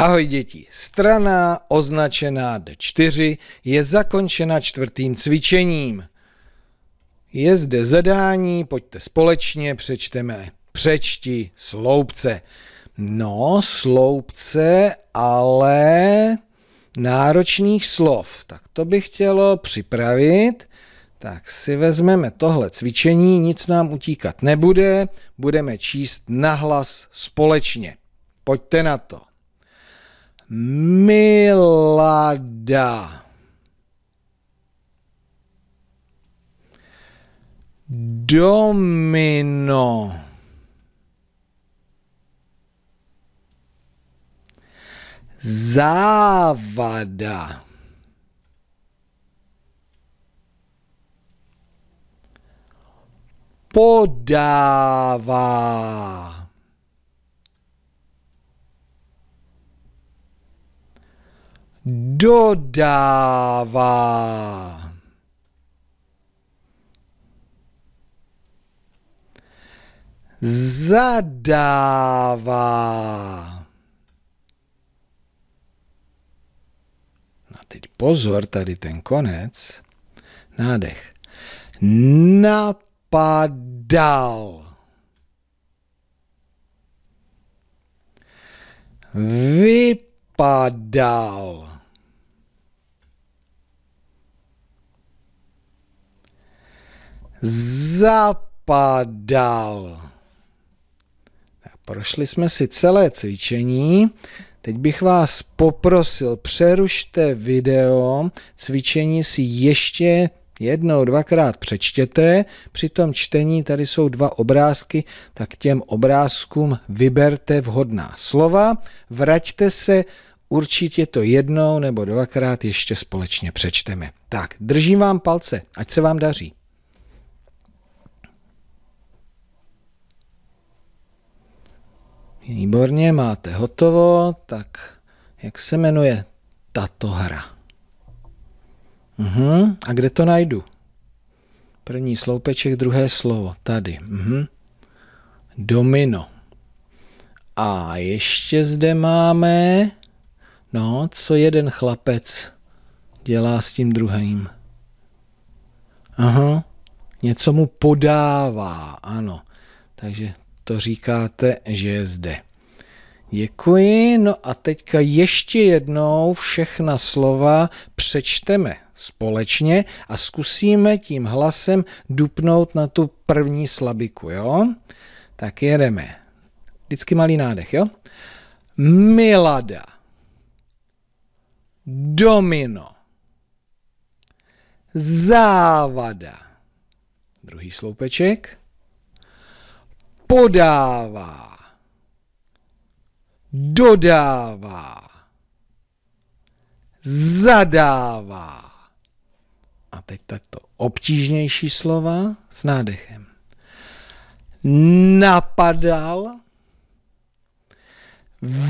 Ahoj děti, strana označená D4 je zakončena čtvrtým cvičením. Je zde zadání, pojďte společně, přečteme, přečti sloupce. No, sloupce, ale náročných slov. Tak to bych chtělo připravit. Tak si vezmeme tohle cvičení, nic nám utíkat nebude, budeme číst nahlas společně. Pojďte na to. Milada. Domino. Závada. Podává. dodává. zadává. No a teď pozor, tady ten konec. Nádech. Napadal. Vypadal. zapadal. Tak, prošli jsme si celé cvičení. Teď bych vás poprosil, přerušte video, cvičení si ještě jednou, dvakrát přečtěte. Při tom čtení tady jsou dva obrázky, tak těm obrázkům vyberte vhodná slova. Vraťte se, určitě to jednou nebo dvakrát ještě společně přečteme. Tak, držím vám palce, ať se vám daří. Výborně, máte hotovo, tak jak se jmenuje tato hra? Uhum. A kde to najdu? První sloupeček, druhé slovo, tady. Uhum. Domino. A ještě zde máme, no, co jeden chlapec dělá s tím druhým. Aha, něco mu podává, ano. Takže to říkáte, že je zde. Děkuji. No a teďka ještě jednou všechna slova přečteme společně a zkusíme tím hlasem dupnout na tu první slabiku, jo? Tak jedeme. Vždycky malý nádech, jo? Milada. Domino. Závada. Druhý sloupeček podává, dodává, zadává. A teď tato obtížnější slova s nádechem. Napadal,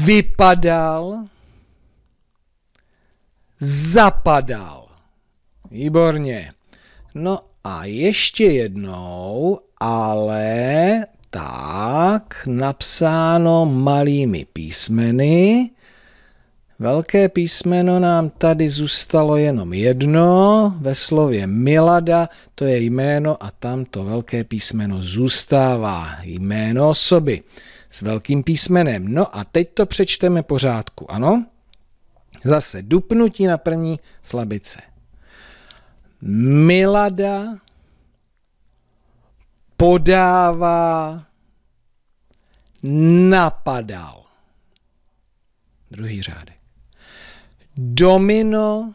vypadal, zapadal. Výborně. No a ještě jednou, ale tak, napsáno malými písmeny. Velké písmeno nám tady zůstalo jenom jedno, ve slově Milada to je jméno a tam to velké písmeno zůstává, jméno osoby s velkým písmenem. No a teď to přečteme pořádku, ano? Zase dupnutí na první slabice. Milada podává, napadal. Druhý řádek. Domino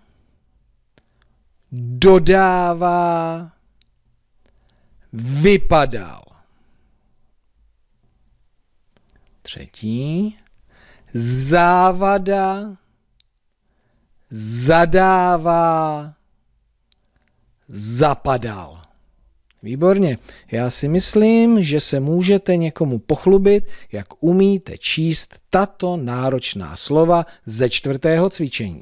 dodává, vypadal. Třetí. Závada zadává, zapadal. Výborně. Já si myslím, že se můžete někomu pochlubit, jak umíte číst tato náročná slova ze čtvrtého cvičení.